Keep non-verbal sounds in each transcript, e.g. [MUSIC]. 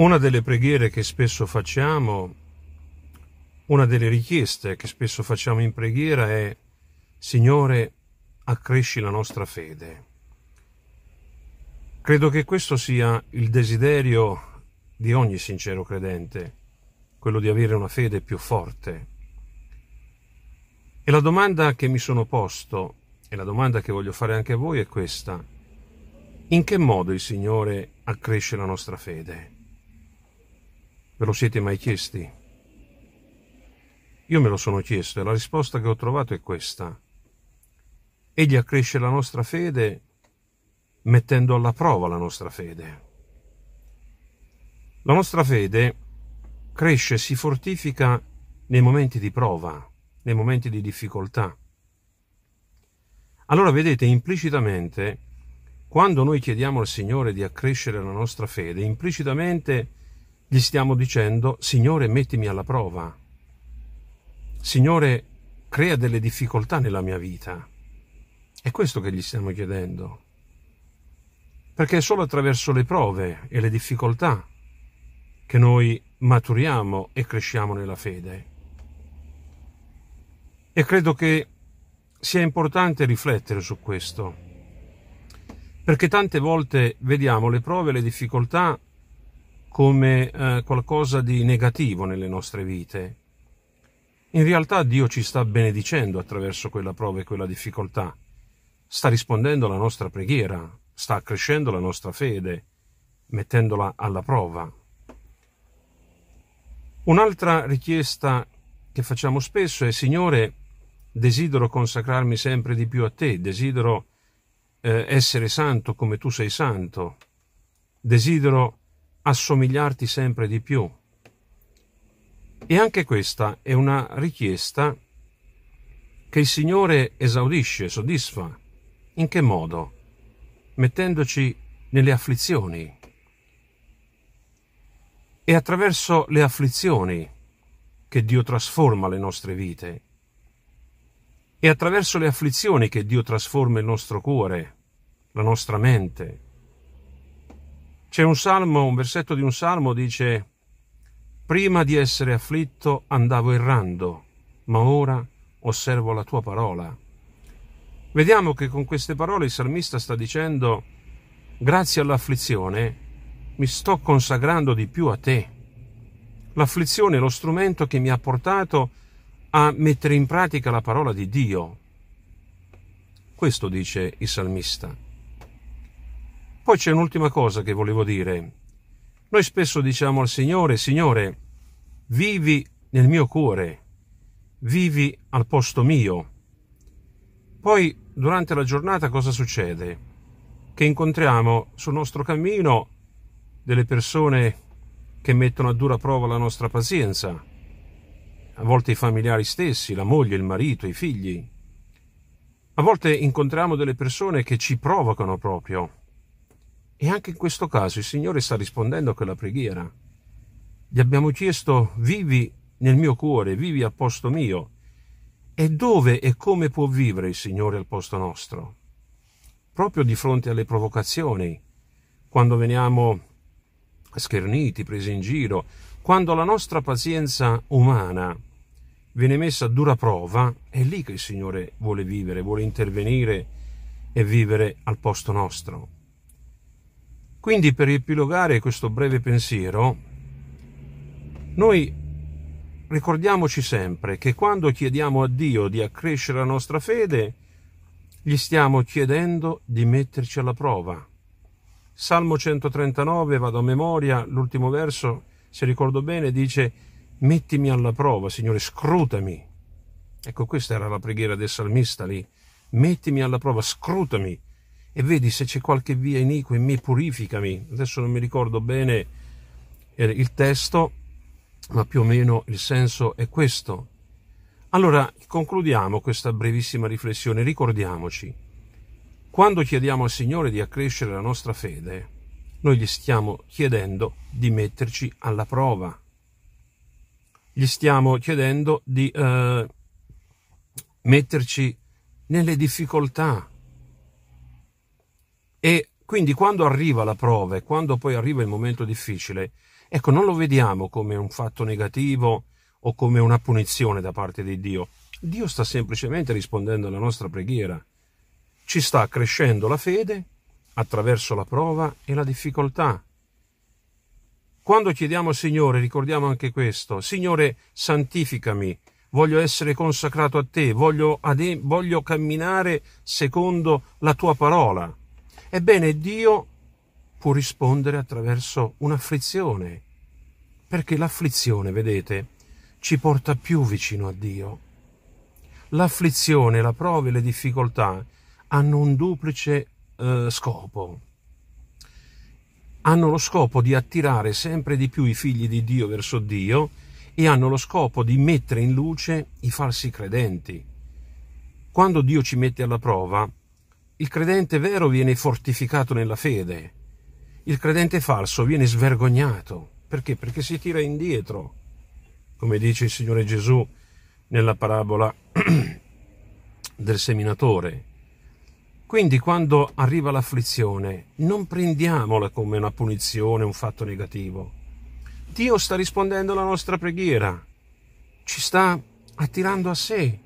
Una delle preghiere che spesso facciamo, una delle richieste che spesso facciamo in preghiera è Signore, accresci la nostra fede. Credo che questo sia il desiderio di ogni sincero credente, quello di avere una fede più forte. E la domanda che mi sono posto, e la domanda che voglio fare anche a voi è questa. In che modo il Signore accresce la nostra fede? Ve lo siete mai chiesti? Io me lo sono chiesto e la risposta che ho trovato è questa. Egli accresce la nostra fede mettendo alla prova la nostra fede. La nostra fede cresce, si fortifica nei momenti di prova, nei momenti di difficoltà. Allora vedete implicitamente, quando noi chiediamo al Signore di accrescere la nostra fede, implicitamente gli stiamo dicendo, Signore, mettimi alla prova. Signore, crea delle difficoltà nella mia vita. È questo che gli stiamo chiedendo. Perché è solo attraverso le prove e le difficoltà che noi maturiamo e cresciamo nella fede. E credo che sia importante riflettere su questo, perché tante volte vediamo le prove e le difficoltà come eh, qualcosa di negativo nelle nostre vite. In realtà Dio ci sta benedicendo attraverso quella prova e quella difficoltà, sta rispondendo alla nostra preghiera, sta accrescendo la nostra fede, mettendola alla prova. Un'altra richiesta che facciamo spesso è Signore, desidero consacrarmi sempre di più a te, desidero eh, essere santo come tu sei santo, desidero assomigliarti sempre di più. E anche questa è una richiesta che il Signore esaudisce, soddisfa. In che modo? Mettendoci nelle afflizioni. È attraverso le afflizioni che Dio trasforma le nostre vite. È attraverso le afflizioni che Dio trasforma il nostro cuore, la nostra mente, c'è un salmo, un versetto di un salmo dice, prima di essere afflitto andavo errando, ma ora osservo la tua parola. Vediamo che con queste parole il salmista sta dicendo, grazie all'afflizione mi sto consagrando di più a te. L'afflizione è lo strumento che mi ha portato a mettere in pratica la parola di Dio. Questo dice il salmista. Poi c'è un'ultima cosa che volevo dire. Noi spesso diciamo al Signore, Signore, vivi nel mio cuore, vivi al posto mio. Poi durante la giornata cosa succede? Che incontriamo sul nostro cammino delle persone che mettono a dura prova la nostra pazienza, a volte i familiari stessi, la moglie, il marito, i figli. A volte incontriamo delle persone che ci provocano proprio e anche in questo caso il Signore sta rispondendo a quella preghiera. Gli abbiamo chiesto, vivi nel mio cuore, vivi al posto mio. E dove e come può vivere il Signore al posto nostro? Proprio di fronte alle provocazioni, quando veniamo scherniti, presi in giro, quando la nostra pazienza umana viene messa a dura prova, è lì che il Signore vuole vivere, vuole intervenire e vivere al posto nostro. Quindi per epilogare questo breve pensiero, noi ricordiamoci sempre che quando chiediamo a Dio di accrescere la nostra fede, gli stiamo chiedendo di metterci alla prova. Salmo 139, vado a memoria, l'ultimo verso, se ricordo bene, dice mettimi alla prova, Signore, scrutami. Ecco, questa era la preghiera del salmista lì. Mettimi alla prova, scrutami e vedi se c'è qualche via iniqua in me, purificami. Adesso non mi ricordo bene eh, il testo, ma più o meno il senso è questo. Allora concludiamo questa brevissima riflessione, ricordiamoci, quando chiediamo al Signore di accrescere la nostra fede, noi gli stiamo chiedendo di metterci alla prova, gli stiamo chiedendo di eh, metterci nelle difficoltà, e quindi quando arriva la prova e quando poi arriva il momento difficile, ecco, non lo vediamo come un fatto negativo o come una punizione da parte di Dio. Dio sta semplicemente rispondendo alla nostra preghiera. Ci sta crescendo la fede attraverso la prova e la difficoltà. Quando chiediamo Signore, ricordiamo anche questo, Signore santificami, voglio essere consacrato a te, voglio, voglio camminare secondo la tua parola. Ebbene, Dio può rispondere attraverso un'afflizione, perché l'afflizione, vedete, ci porta più vicino a Dio. L'afflizione, la prova e le difficoltà hanno un duplice eh, scopo. Hanno lo scopo di attirare sempre di più i figli di Dio verso Dio e hanno lo scopo di mettere in luce i falsi credenti. Quando Dio ci mette alla prova, il credente vero viene fortificato nella fede, il credente falso viene svergognato. Perché? Perché si tira indietro, come dice il Signore Gesù nella parabola [CLEARS THROAT] del seminatore. Quindi quando arriva l'afflizione non prendiamola come una punizione, un fatto negativo. Dio sta rispondendo alla nostra preghiera, ci sta attirando a sé,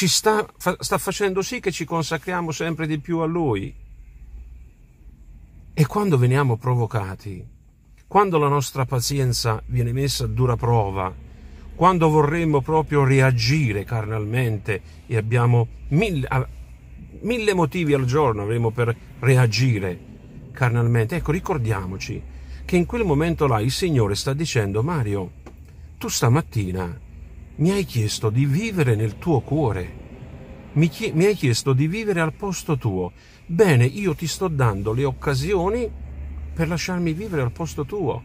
ci sta, fa, sta facendo sì che ci consacriamo sempre di più a Lui. E quando veniamo provocati, quando la nostra pazienza viene messa a dura prova, quando vorremmo proprio reagire carnalmente e abbiamo mille, mille motivi al giorno avremo per reagire carnalmente, ecco ricordiamoci che in quel momento là il Signore sta dicendo Mario, tu stamattina mi hai chiesto di vivere nel tuo cuore, mi, chie- mi hai chiesto di vivere al posto tuo. Bene, io ti sto dando le occasioni per lasciarmi vivere al posto tuo.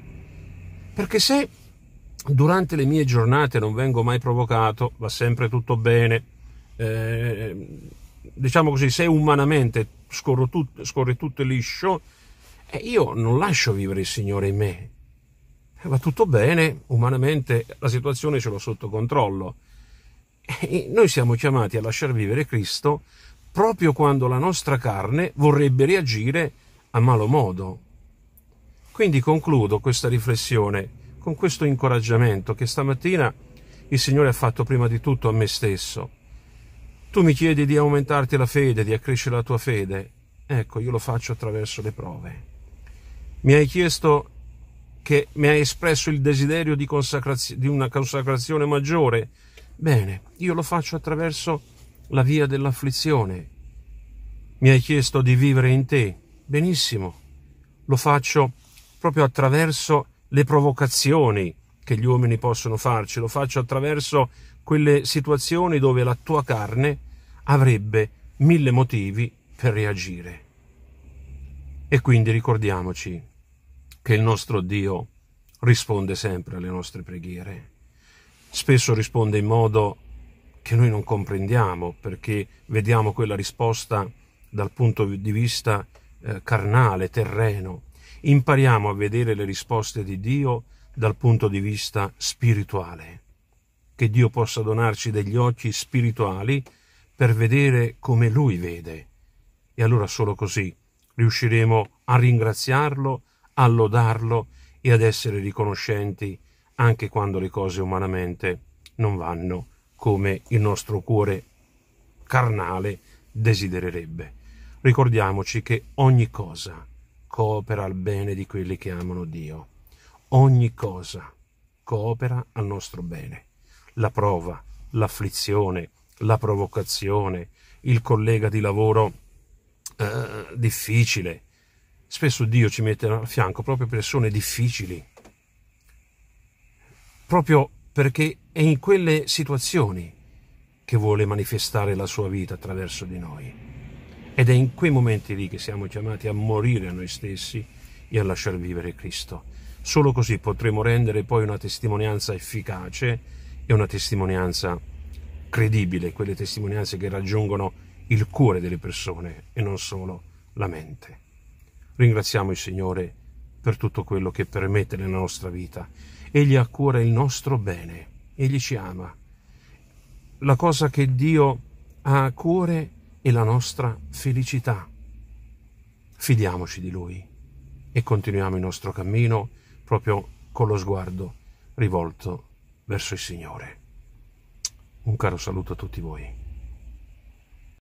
Perché se durante le mie giornate non vengo mai provocato, va sempre tutto bene, eh, diciamo così, se umanamente tut- scorre tutto liscio, eh, io non lascio vivere il Signore in me, eh, va tutto bene, umanamente la situazione ce l'ho sotto controllo. E noi siamo chiamati a lasciar vivere Cristo proprio quando la nostra carne vorrebbe reagire a malo modo. Quindi concludo questa riflessione con questo incoraggiamento che stamattina il Signore ha fatto prima di tutto a me stesso. Tu mi chiedi di aumentarti la fede, di accrescere la tua fede. Ecco, io lo faccio attraverso le prove. Mi hai chiesto che mi hai espresso il desiderio di, consacrazio, di una consacrazione maggiore? Bene, io lo faccio attraverso la via dell'afflizione. Mi hai chiesto di vivere in te. Benissimo. Lo faccio proprio attraverso le provocazioni che gli uomini possono farci, lo faccio attraverso quelle situazioni dove la tua carne avrebbe mille motivi per reagire. E quindi ricordiamoci che il nostro Dio risponde sempre alle nostre preghiere. Spesso risponde in modo che noi non comprendiamo perché vediamo quella risposta dal punto di vista eh, carnale, terreno. Impariamo a vedere le risposte di Dio dal punto di vista spirituale. Che Dio possa donarci degli occhi spirituali per vedere come Lui vede. E allora solo così riusciremo a ringraziarlo a lodarlo e ad essere riconoscenti anche quando le cose umanamente non vanno come il nostro cuore carnale desidererebbe. Ricordiamoci che ogni cosa coopera al bene di quelli che amano Dio. Ogni cosa coopera al nostro bene. La prova, l'afflizione, la provocazione, il collega di lavoro eh, difficile, Spesso Dio ci mette a fianco proprio persone difficili, proprio perché è in quelle situazioni che vuole manifestare la sua vita attraverso di noi. Ed è in quei momenti lì che siamo chiamati a morire a noi stessi e a lasciar vivere Cristo. Solo così potremo rendere poi una testimonianza efficace e una testimonianza credibile, quelle testimonianze che raggiungono il cuore delle persone e non solo la mente. Ringraziamo il Signore per tutto quello che permette nella nostra vita. Egli ha a cuore il nostro bene, Egli ci ama. La cosa che Dio ha a cuore è la nostra felicità. Fidiamoci di Lui e continuiamo il nostro cammino proprio con lo sguardo rivolto verso il Signore. Un caro saluto a tutti voi.